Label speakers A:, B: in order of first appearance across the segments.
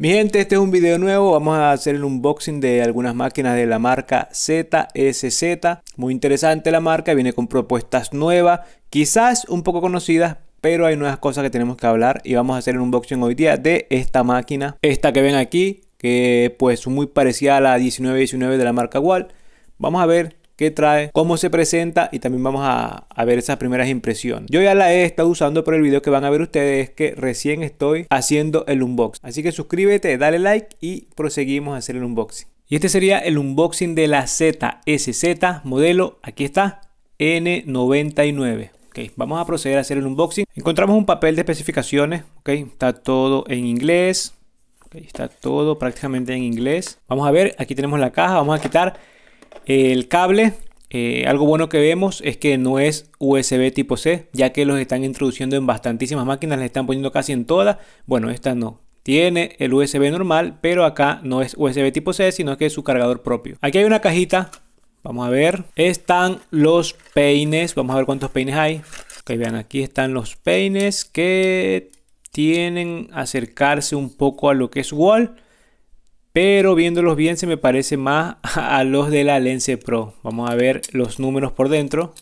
A: Mi gente, este es un video nuevo, vamos a hacer el unboxing de algunas máquinas de la marca ZSZ. Muy interesante la marca, viene con propuestas nuevas, quizás un poco conocidas, pero hay nuevas cosas que tenemos que hablar y vamos a hacer el unboxing hoy día de esta máquina. Esta que ven aquí, que pues muy parecida a la 1919 de la marca Wall. Vamos a ver qué trae, cómo se presenta y también vamos a, ver esas primeras impresiones. Yo ya la he estado usando, por el video que van a ver ustedes que recién estoy haciendo el unboxing. Así que suscríbete, dale like y proseguimos a hacer el unboxing. Y este sería el unboxing de la ZSZ modelo, aquí está, N99. Okay, vamos a proceder a hacer el unboxing. Encontramos un papel de especificaciones, okay, está todo en inglés, está todo prácticamente en inglés. Vamos a ver, aquí tenemos la caja, vamos a quitar el cable, eh, algo bueno que vemos es que no es USB tipo C, ya que los están introduciendo en bastantísimas máquinas, le están poniendo casi en todas. Bueno, esta no. Tiene el USB normal, pero acá no es USB tipo C, sino que es su cargador propio. Aquí hay una cajita, vamos a ver. Están los peines, vamos a ver cuántos peines hay. vean, aquí están los peines que tienen acercarse un poco a lo que es wall pero viéndolos bien se me parece más a los de la Lense Pro. Vamos a ver los números por dentro.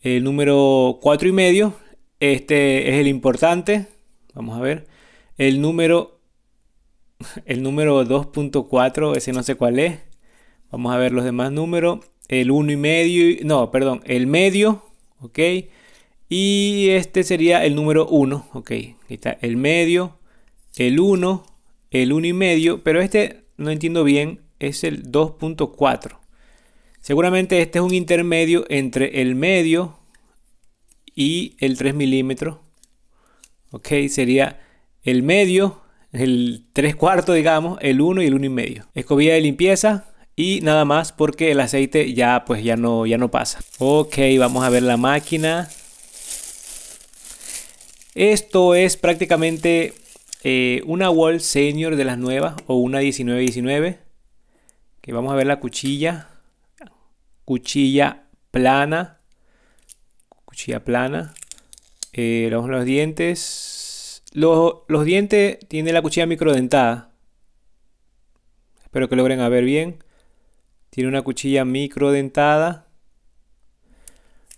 A: El número 4 y medio, este es el importante. Vamos a ver. El número el número 2.4, ese no sé cuál es. Vamos a ver los demás números. El 1 y medio, no, perdón, el medio, ok. Y este sería el número 1, ok. Aquí está el medio, el 1 el 1,5, pero este no entiendo bien, es el 2.4. Seguramente este es un intermedio entre el medio y el 3 milímetros. Ok, sería el medio, el 3 cuartos, digamos, el 1 y el y medio Escobilla de limpieza y nada más porque el aceite ya pues ya no, ya no pasa. Ok, vamos a ver la máquina. Esto es prácticamente eh, una Wall Senior de las nuevas o una 1919. Que vamos a ver la cuchilla. Cuchilla plana. Cuchilla plana. vamos eh, los dientes. Los, dientes tiene la cuchilla microdentada. Espero que logren a ver bien. Tiene una cuchilla microdentada.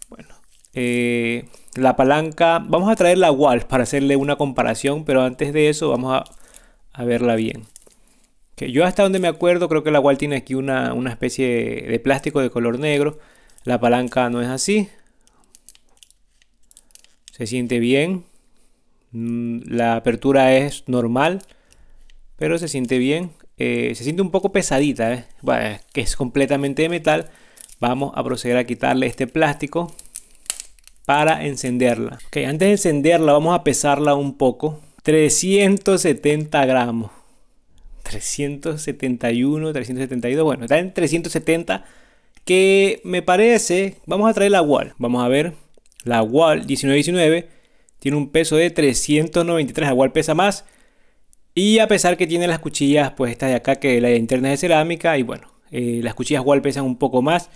A: Bueno. Eh, la palanca, vamos a traer la wall para hacerle una comparación, pero antes de eso vamos a, verla bien. Que yo hasta donde me acuerdo creo que la wall tiene aquí una, especie de, plástico de color negro. La palanca no es así. Se siente bien. Mm, la apertura es normal, pero se siente bien. Eh, se siente un poco pesadita, ¿eh? que es completamente de metal. Vamos a proceder a quitarle este plástico para encenderla. Ok, antes de encenderla vamos a pesarla un poco. 370 gramos. 371, 372, bueno, está en 370 que me parece, vamos a traer la wall, vamos a ver, la wall 1919 tiene un peso de 393, la wall pesa más y a pesar que tiene las cuchillas pues estas de acá que la interna es de cerámica y bueno, eh, las cuchillas wall pesan un poco más,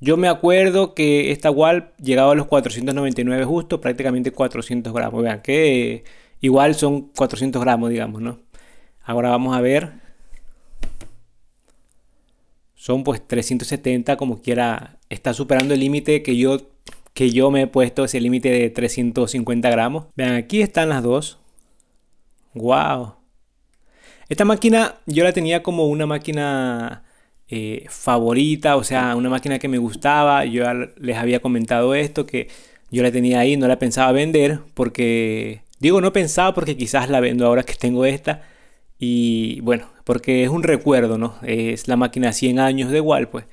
A: yo me acuerdo que esta wall llegaba a los 499 justo, prácticamente 400 gramos. Vean que eh, igual son 400 gramos, digamos, ¿no? Ahora vamos a ver. Son pues 370 como quiera. Está superando el límite que yo, que yo me he puesto, ese límite de 350 gramos. Vean, aquí están las dos. ¡Wow! Esta máquina yo la tenía como una máquina eh, favorita, o sea, una máquina que me gustaba. Yo les había comentado esto, que yo la tenía ahí, no la pensaba vender, porque, digo, no pensaba porque quizás la vendo ahora que tengo esta. Y bueno, porque es un recuerdo, ¿no? Es la máquina 100 años de igual, pues.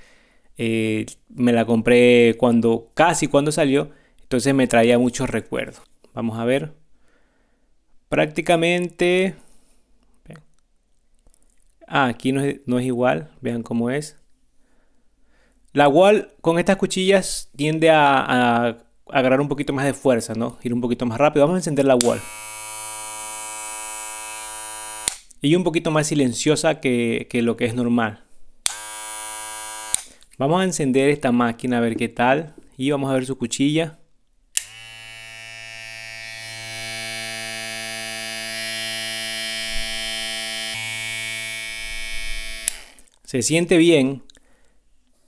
A: Eh, me la compré cuando, casi cuando salió, entonces me traía muchos recuerdos. Vamos a ver. Prácticamente Ah, aquí no es, igual, vean cómo es. La wall con estas cuchillas tiende a, agarrar un poquito más de fuerza, ¿no? Ir un poquito más rápido. Vamos a encender la wall. Y un poquito más silenciosa que lo que es normal. Vamos a encender esta máquina a ver qué tal. Y vamos a ver su cuchilla. Se siente bien,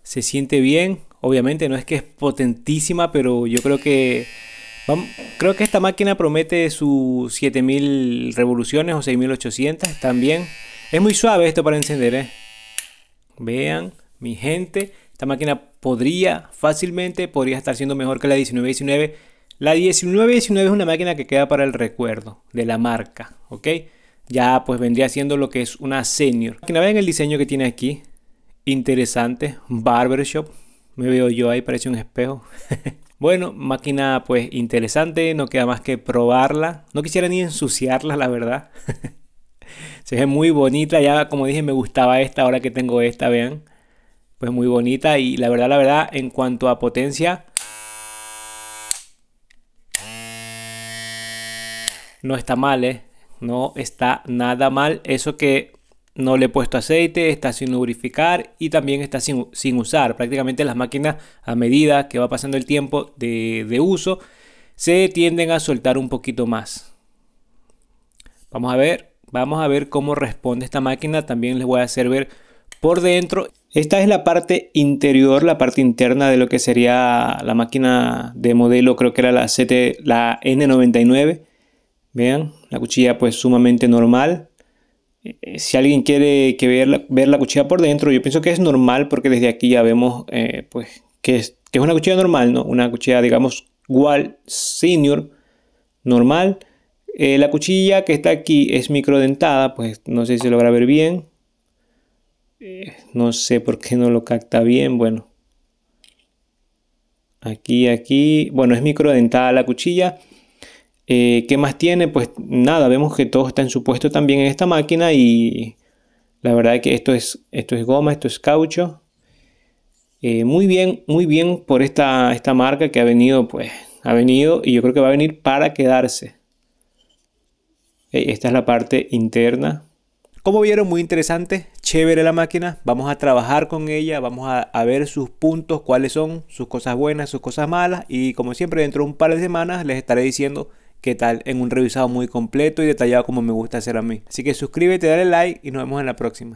A: se siente bien. Obviamente no es que es potentísima, pero yo creo que creo que esta máquina promete sus 7000 revoluciones o 6800 también. Es muy suave esto para encender, ¿eh? Vean, mi gente, esta máquina podría fácilmente podría estar siendo mejor que la 1919. La 1919 es una máquina que queda para el recuerdo de la marca, ¿ok? ya pues vendría siendo lo que es una senior. Que vean el diseño que tiene aquí, interesante, barbershop, me veo yo ahí, parece un espejo. bueno, máquina pues interesante, no queda más que probarla. No quisiera ni ensuciarla, la verdad. Se ve muy bonita, ya como dije me gustaba esta, ahora que tengo esta, vean. Pues muy bonita y la verdad, la verdad, en cuanto a potencia... No está mal, ¿eh? no está nada mal. Eso que no le he puesto aceite, está sin lubrificar y también está sin, usar. Prácticamente las máquinas a medida que va pasando el tiempo de, uso se tienden a soltar un poquito más. Vamos a ver, vamos a ver cómo responde esta máquina. También les voy a hacer ver por dentro. Esta es la parte interior, la parte interna de lo que sería la máquina de modelo, creo que era la, la N99. Vean, la cuchilla pues sumamente normal. Eh, eh, si alguien quiere que ver la, ver la cuchilla por dentro, yo pienso que es normal porque desde aquí ya vemos eh, pues que es, que es una cuchilla normal, ¿no? Una cuchilla digamos Wall Senior normal. la cuchilla que está aquí es microdentada, pues no sé si se logra ver bien. no sé por qué no lo capta bien, bueno. Aquí, aquí, bueno, es microdentada la cuchilla. Eh, ¿Qué más tiene? Pues nada, vemos que todo está en su puesto también en esta máquina y la verdad que esto es, esto es goma, esto es caucho. Eh, muy bien, muy bien por esta, esta marca que ha venido, pues ha venido y yo creo que va a venir para quedarse. Eh, esta es la parte interna. Como vieron, muy interesante, chévere la máquina. Vamos a trabajar con ella, vamos a, a, ver sus puntos, cuáles son sus cosas buenas, sus cosas malas. Y como siempre, dentro de un par de semanas les estaré diciendo qué tal en un revisado muy completo y detallado como me gusta hacer a mí. Así que suscríbete, dale like y nos vemos en la próxima.